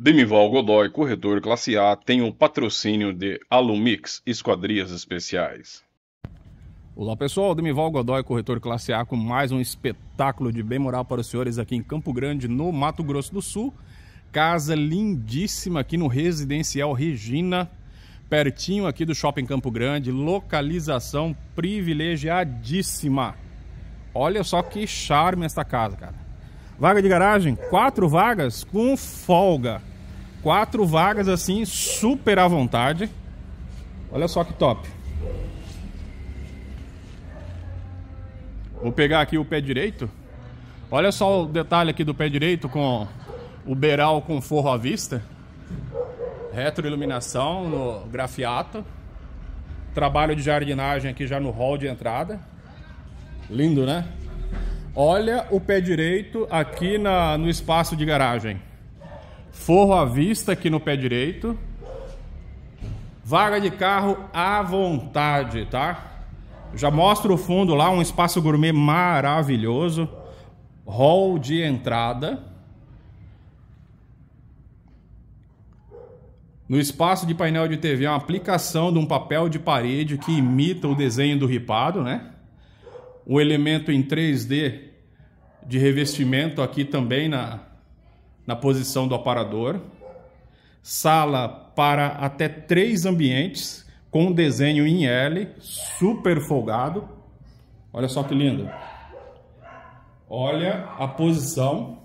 Demival Godoy, corretor classe A, tem um patrocínio de Alumix Esquadrias Especiais. Olá pessoal, Demival Godoy, corretor classe A, com mais um espetáculo de bem moral para os senhores aqui em Campo Grande, no Mato Grosso do Sul. Casa lindíssima aqui no Residencial Regina, pertinho aqui do Shopping Campo Grande, localização privilegiadíssima. Olha só que charme esta casa, cara. Vaga de garagem, quatro vagas com folga. Quatro vagas assim, super à vontade. Olha só que top. Vou pegar aqui o pé direito. Olha só o detalhe aqui do pé direito com o beiral com forro à vista. Retroiluminação no grafiato. Trabalho de jardinagem aqui já no hall de entrada. Lindo, né? Olha o pé direito aqui na, no espaço de garagem forro à vista aqui no pé direito. Vaga de carro à vontade, tá? Já mostro o fundo lá, um espaço gourmet maravilhoso. Hall de entrada. No espaço de painel de TV, é uma aplicação de um papel de parede que imita o desenho do ripado, né? Um elemento em 3D de revestimento aqui também na, na posição do aparador, sala para até três ambientes, com desenho em L, super folgado. Olha só que lindo. Olha a posição.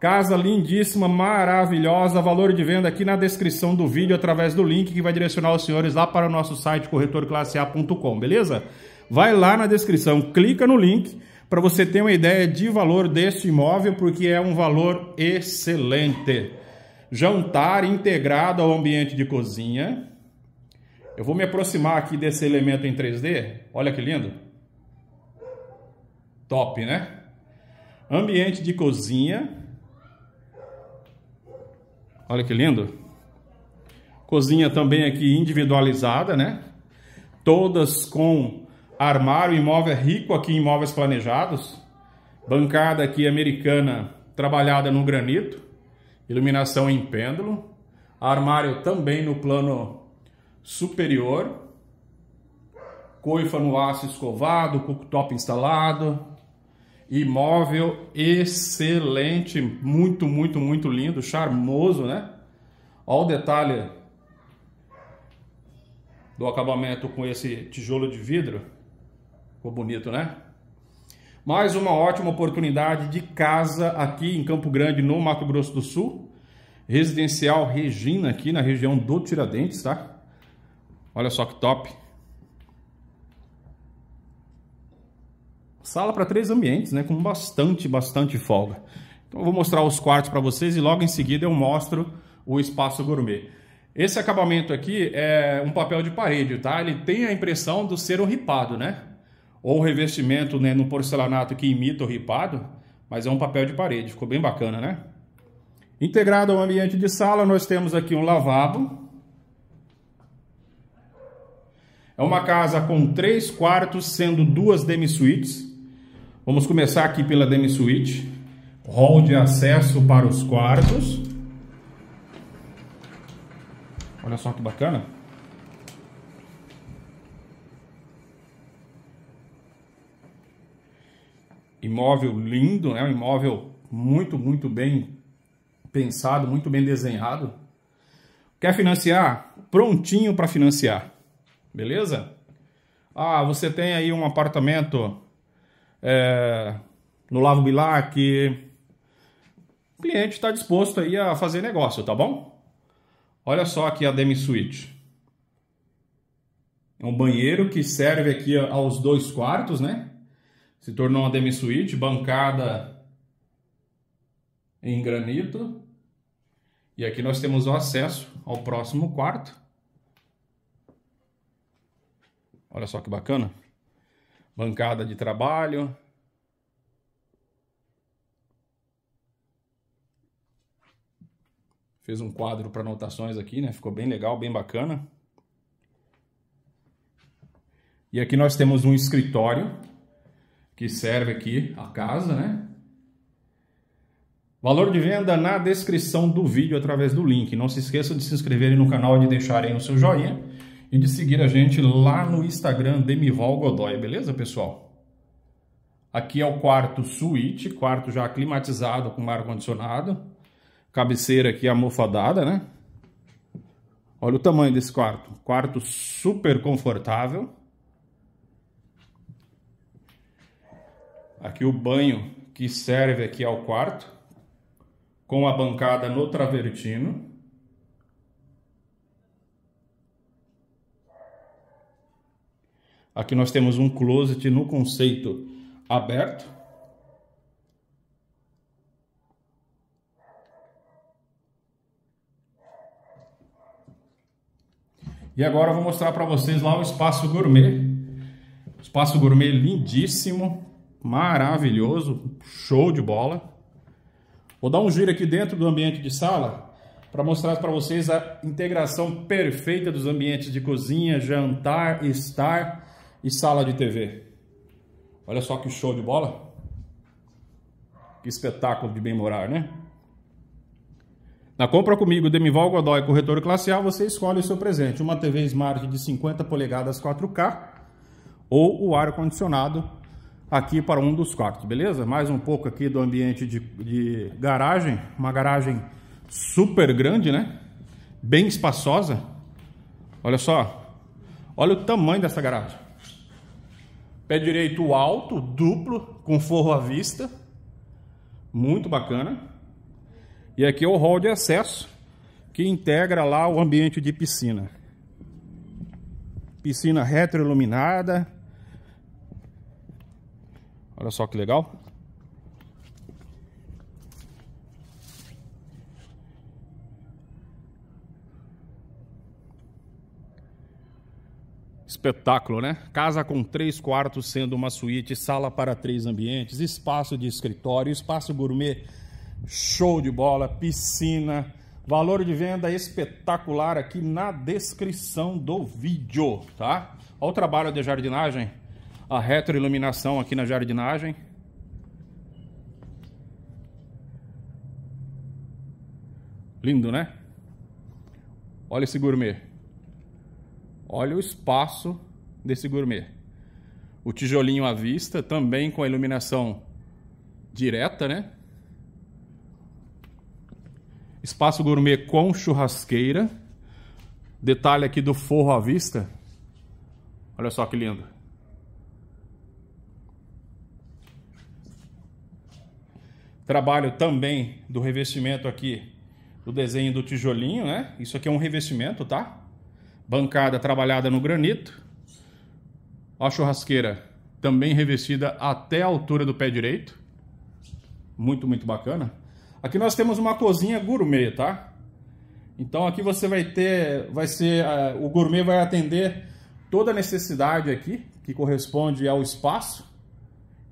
Casa lindíssima, maravilhosa. Valor de venda aqui na descrição do vídeo, através do link que vai direcionar os senhores lá para o nosso site corretorclasseA.com, beleza? Vai lá na descrição, clica no link para você ter uma ideia de valor desse imóvel, porque é um valor excelente. Jantar integrado ao ambiente de cozinha. Eu vou me aproximar aqui desse elemento em 3D. Olha que lindo. Top, né? Ambiente de cozinha. Olha que lindo. Cozinha também aqui individualizada, né? Todas com Armário imóvel é rico aqui em imóveis planejados. Bancada aqui americana trabalhada no granito. Iluminação em pêndulo. Armário também no plano superior. Coifa no aço escovado, cooktop instalado. Imóvel excelente, muito, muito, muito lindo, charmoso, né? Olha o detalhe do acabamento com esse tijolo de vidro. Ficou bonito, né? Mais uma ótima oportunidade de casa aqui em Campo Grande, no Mato Grosso do Sul. Residencial Regina, aqui na região do Tiradentes, tá? Olha só que top. Sala para três ambientes, né? Com bastante, bastante folga. Então eu vou mostrar os quartos para vocês e logo em seguida eu mostro o espaço gourmet. Esse acabamento aqui é um papel de parede, tá? Ele tem a impressão do ser um ripado, né? ou revestimento né, no porcelanato que imita o ripado, mas é um papel de parede, ficou bem bacana, né? Integrado ao ambiente de sala, nós temos aqui um lavabo. É uma casa com três quartos, sendo duas demi-suítes. Vamos começar aqui pela demi-suíte. Hall de acesso para os quartos. Olha só que bacana. imóvel lindo, né? um imóvel muito, muito bem pensado, muito bem desenhado. Quer financiar? Prontinho para financiar, beleza? Ah, você tem aí um apartamento é, no Lavo Bilar que o cliente está disposto aí a fazer negócio, tá bom? Olha só aqui a Demi Suite. É um banheiro que serve aqui aos dois quartos, né? se tornou uma demi suite bancada em granito. E aqui nós temos o acesso ao próximo quarto. Olha só que bacana. Bancada de trabalho. Fez um quadro para anotações aqui, né? Ficou bem legal, bem bacana. E aqui nós temos um escritório que serve aqui a casa, né? Valor de venda na descrição do vídeo através do link. Não se esqueçam de se inscreverem no canal e de deixarem o seu joinha e de seguir a gente lá no Instagram Demival Godoy, beleza, pessoal? Aqui é o quarto suíte, quarto já climatizado com ar condicionado. Cabeceira aqui almofadada, né? Olha o tamanho desse quarto. Quarto super confortável. aqui o banho que serve aqui ao quarto, com a bancada no travertino. Aqui nós temos um closet no conceito aberto. E agora eu vou mostrar para vocês lá o espaço gourmet. Espaço gourmet lindíssimo, Maravilhoso, show de bola. Vou dar um giro aqui dentro do ambiente de sala para mostrar para vocês a integração perfeita dos ambientes de cozinha, jantar, estar e sala de TV. Olha só que show de bola. Que espetáculo de bem morar, né? Na compra comigo, Demival Godoy, corretor classe A, você escolhe o seu presente. Uma TV Smart de 50 polegadas 4K ou o ar-condicionado aqui para um dos quartos, beleza? Mais um pouco aqui do ambiente de, de garagem, uma garagem super grande, né? Bem espaçosa. Olha só, olha o tamanho dessa garagem. Pé direito alto, duplo, com forro à vista. Muito bacana. E aqui é o hall de acesso, que integra lá o ambiente de piscina. Piscina retroiluminada, Olha só que legal. Espetáculo, né? Casa com três quartos, sendo uma suíte, sala para três ambientes, espaço de escritório, espaço gourmet, show de bola, piscina. Valor de venda espetacular aqui na descrição do vídeo, tá? Olha o trabalho de jardinagem a retroiluminação aqui na jardinagem. Lindo, né? Olha esse gourmet. Olha o espaço desse gourmet. O tijolinho à vista, também com a iluminação direta, né? Espaço gourmet com churrasqueira. Detalhe aqui do forro à vista. Olha só que lindo. Trabalho também do revestimento aqui, do desenho do tijolinho, né? Isso aqui é um revestimento, tá? Bancada trabalhada no granito. A churrasqueira também revestida até a altura do pé direito. Muito, muito bacana. Aqui nós temos uma cozinha gourmet, tá? Então aqui você vai ter, vai ser, uh, o gourmet vai atender toda a necessidade aqui, que corresponde ao espaço.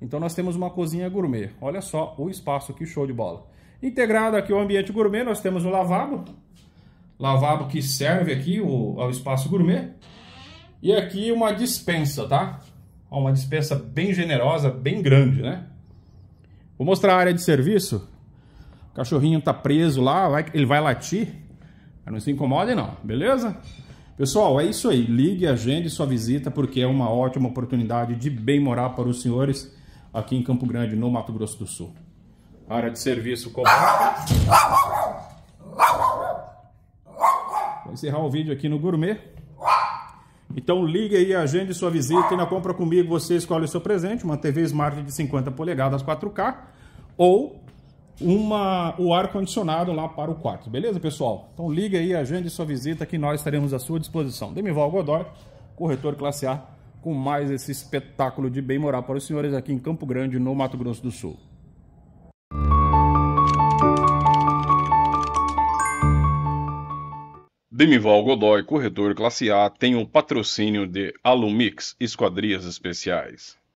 Então nós temos uma cozinha gourmet. Olha só o espaço, que show de bola. Integrado aqui o ambiente gourmet, nós temos o lavabo. Lavabo que serve aqui o, ao espaço gourmet. E aqui uma dispensa, tá? uma dispensa bem generosa, bem grande, né? Vou mostrar a área de serviço. O cachorrinho tá preso lá, vai, ele vai latir. Mas não se incomodem não, beleza? Pessoal, é isso aí. Ligue, agende sua visita, porque é uma ótima oportunidade de bem morar para os senhores aqui em Campo Grande, no Mato Grosso do Sul. Área de serviço como... Vou encerrar o vídeo aqui no Gourmet. Então ligue aí, agende sua visita e na compra comigo você escolhe o seu presente, uma TV Smart de 50 polegadas 4K ou uma, o ar-condicionado lá para o quarto, beleza pessoal? Então ligue aí, agende sua visita que nós estaremos à sua disposição. Demival Godoy, corretor classe A com mais esse espetáculo de bem morar para os senhores aqui em Campo Grande, no Mato Grosso do Sul. Demival Godoy, corretor classe A, tem o um patrocínio de Alumix Esquadrias Especiais.